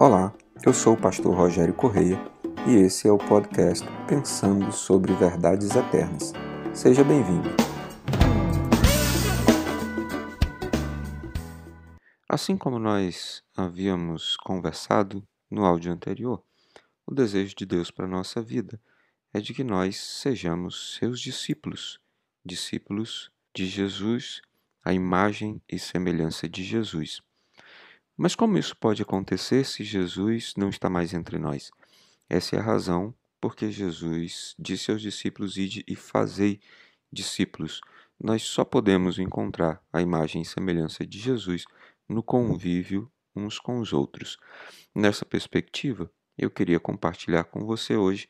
Olá, eu sou o pastor Rogério Correia e esse é o podcast Pensando sobre Verdades Eternas. Seja bem-vindo. Assim como nós havíamos conversado no áudio anterior, o desejo de Deus para a nossa vida é de que nós sejamos seus discípulos, discípulos de Jesus, a imagem e semelhança de Jesus. Mas como isso pode acontecer se Jesus não está mais entre nós? Essa é a razão porque Jesus disse aos discípulos: Ide e fazei discípulos. Nós só podemos encontrar a imagem e semelhança de Jesus no convívio uns com os outros. Nessa perspectiva, eu queria compartilhar com você hoje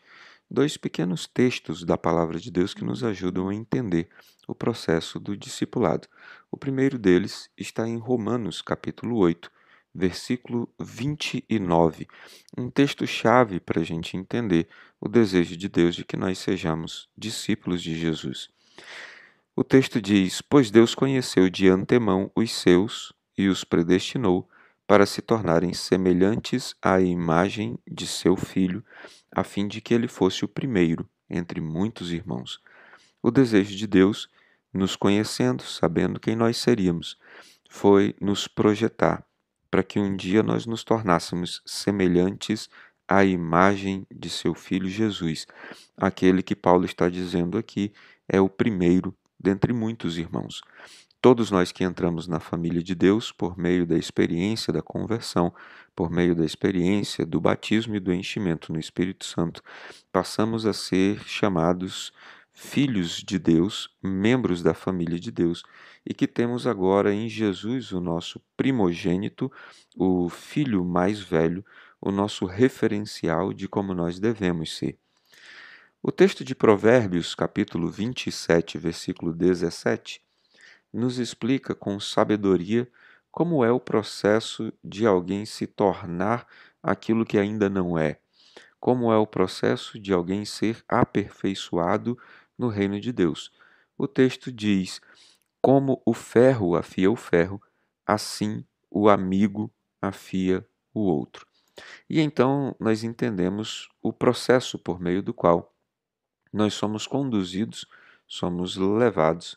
dois pequenos textos da Palavra de Deus que nos ajudam a entender o processo do discipulado. O primeiro deles está em Romanos, capítulo 8, versículo 29. Um texto-chave para a gente entender o desejo de Deus de que nós sejamos discípulos de Jesus. O texto diz: Pois Deus conheceu de antemão os seus e os predestinou para se tornarem semelhantes à imagem de seu filho, a fim de que ele fosse o primeiro entre muitos irmãos. O desejo de Deus, nos conhecendo, sabendo quem nós seríamos, foi nos projetar para que um dia nós nos tornássemos semelhantes à imagem de seu filho Jesus, aquele que Paulo está dizendo aqui é o primeiro dentre muitos irmãos. Todos nós que entramos na família de Deus por meio da experiência da conversão, por meio da experiência do batismo e do enchimento no Espírito Santo, passamos a ser chamados filhos de Deus, membros da família de Deus, e que temos agora em Jesus, o nosso primogênito, o filho mais velho, o nosso referencial de como nós devemos ser. O texto de Provérbios, capítulo 27, versículo 17, nos explica com sabedoria como é o processo de alguém se tornar aquilo que ainda não é, como é o processo de alguém ser aperfeiçoado no reino de Deus. O texto diz: Como o ferro afia o ferro, assim o amigo afia o outro. E então nós entendemos o processo por meio do qual nós somos conduzidos, somos levados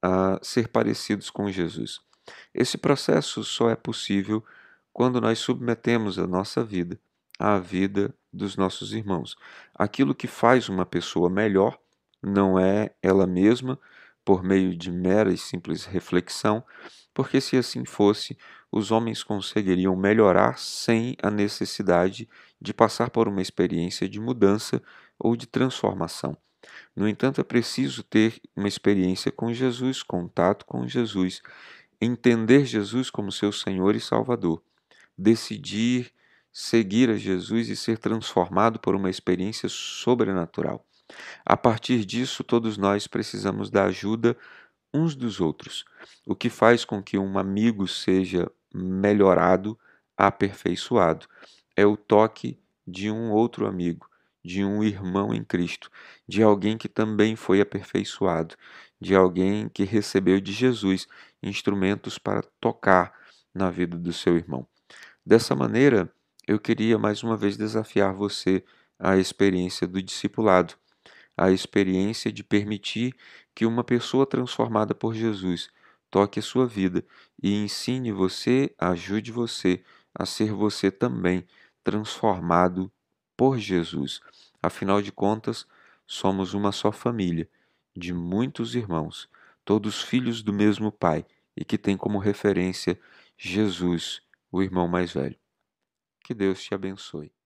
a ser parecidos com Jesus. Esse processo só é possível quando nós submetemos a nossa vida à vida dos nossos irmãos. Aquilo que faz uma pessoa melhor não é ela mesma por meio de mera e simples reflexão, porque se assim fosse, os homens conseguiriam melhorar sem a necessidade de passar por uma experiência de mudança ou de transformação. No entanto, é preciso ter uma experiência com Jesus, contato com Jesus, entender Jesus como seu Senhor e Salvador, decidir seguir a Jesus e ser transformado por uma experiência sobrenatural. A partir disso, todos nós precisamos da ajuda uns dos outros, o que faz com que um amigo seja melhorado, aperfeiçoado. É o toque de um outro amigo, de um irmão em Cristo, de alguém que também foi aperfeiçoado, de alguém que recebeu de Jesus instrumentos para tocar na vida do seu irmão. Dessa maneira, eu queria mais uma vez desafiar você à experiência do discipulado a experiência de permitir que uma pessoa transformada por Jesus toque a sua vida e ensine você, ajude você a ser você também transformado por Jesus. Afinal de contas, somos uma só família, de muitos irmãos, todos filhos do mesmo Pai e que tem como referência Jesus, o irmão mais velho. Que Deus te abençoe.